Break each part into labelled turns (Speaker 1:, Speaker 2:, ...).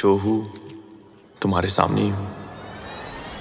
Speaker 1: शोहू तुम्हारे सामने ही हूं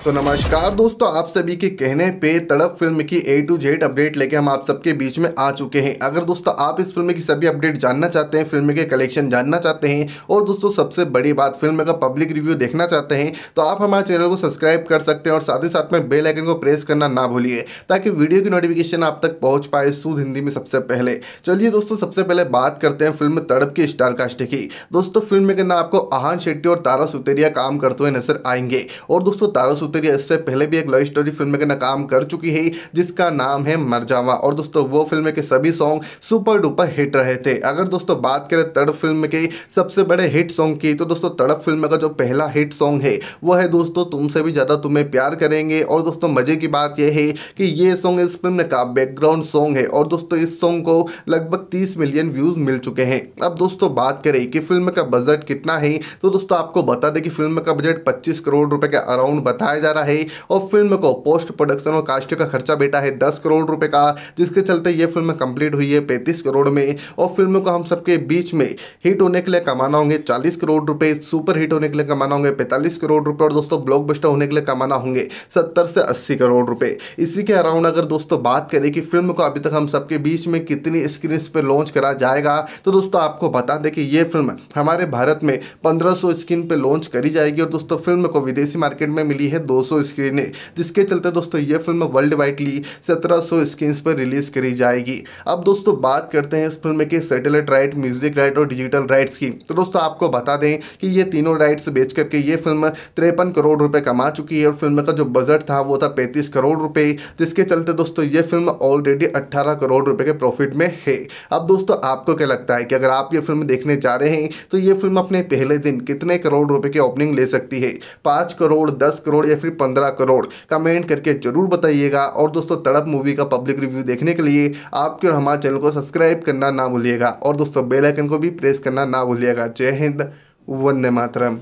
Speaker 1: तो नमस्कार दोस्तों आप सभी के कहने पे तड़प फिल्म की ए टू जेड अपडेट लेके हम आप सबके बीच में आ चुके हैं अगर दोस्तों आप इस फिल्म की सभी अपडेट जानना चाहते हैं फिल्म के कलेक्शन जानना चाहते हैं और दोस्तों सबसे बड़ी बात फिल्म का पब्लिक रिव्यू देखना चाहते हैं तो आप हमारे चैनल को सब्सक्राइब कर सकते हैं और साथ ही साथ में बेलाइकन को प्रेस करना ना भूलिए ताकि वीडियो की नोटिफिकेशन आप तक पहुँच पाए सूद हिंदी में सबसे पहले चलिए दोस्तों सबसे पहले बात करते हैं फिल्म तड़प की स्टारकास्ट की दोस्तों फिल्म के अंदर आपको आहान शेट्टी और तारा सुतेरिया काम करते हुए नजर आएंगे और दोस्तों तारा सुतरिया इससे पहले भी एक लव स्टोरी फिल्म के नाकाम कर चुकी है जिसका नाम है मरजावा और दोस्तों वो फिल्म के सभी सॉन्ग सुपर डुपर हिट रहे थे अगर दोस्तों बात करें तड़प फिल्म के सबसे बड़े हिट सॉन्ग की तो दोस्तों तड़प फिल्म का जो पहला हिट सॉन्ग है वो है दोस्तों तुमसे भी ज़्यादा तुम्हें प्यार करेंगे और दोस्तों मज़े की बात यह है कि ये सॉन्ग इस फिल्म का बैकग्राउंड सॉन्ग है और दोस्तों इस सॉन्ग को लगभग तीस मिलियन व्यूज़ मिल चुके हैं अब दोस्तों बात करें कि फिल्म का बजट कितना है तो दोस्तों आपको बता दें कि फिल्म का बजट पच्चीस करोड़ रुपये के अराउंड बताया जा रहा है और फिल्म को पोस्ट प्रोडक्शन और कास्ट का खर्चा बेटा है दस करोड़ रुपए का जिसके चलते ये फिल्म कंप्लीट हुई है पैंतीस करोड़ में और फिल्म को हम सबके बीच में हिट होने के लिए कमाना होंगे चालीस करोड़ रुपए सुपर हिट होने के लिए कमाना होंगे पैंतालीस करोड़ रुपए और दोस्तों ब्लॉक होने के लिए कमाना होंगे सत्तर से अस्सी करोड़ रुपए इसी के अराउंड अगर दोस्तों बात करें कि फिल्म को अभी तक हम सबके बीच में कितनी स्क्रीन पर लॉन्च करा जाएगा तो दोस्तों आपको बता दें कि यह फिल्म हमारे भारत में पंद्रह स्क्रीन पर लॉन्च करी जाएगी और दोस्तों फिल्म को विदेशी मार्केट में मिली है 200 स्क्रीनें जिसके चलते दोस्तों ये फिल्म वर्ल्ड वाइडली 1700 स्क्रीन्स पर रिलीज़ करी जाएगी अब दोस्तों बात करते हैं इस फिल्म के सैटेलाइट राइट म्यूजिक राइट और डिजिटल राइट्स की तो दोस्तों आपको बता दें कि ये तीनों राइट्स बेच करके ये फिल्म तिरपन करोड़ रुपये कमा चुकी है और फिल्म का जो बजट था वो था पैंतीस करोड़ रुपये जिसके चलते दोस्तों ये फिल्म ऑलरेडी अट्ठारह करोड़ रुपये के प्रॉफिट में है अब दोस्तों आपको क्या लगता है कि अगर आप ये फिल्म देखने जा रहे हैं तो ये फिल्म अपने पहले दिन कितने करोड़ रुपए की ओपनिंग ले सकती है पांच करोड़ दस करोड़ या फिर पंद्रह करोड़ कमेंट करके जरूर बताइएगा और दोस्तों तड़प मूवी का पब्लिक रिव्यू देखने के लिए आपके और हमारे चैनल को सब्सक्राइब करना ना भूलिएगा और दोस्तों बेलाइकन को भी प्रेस करना ना भूलिएगा जय हिंद वंदे मातरम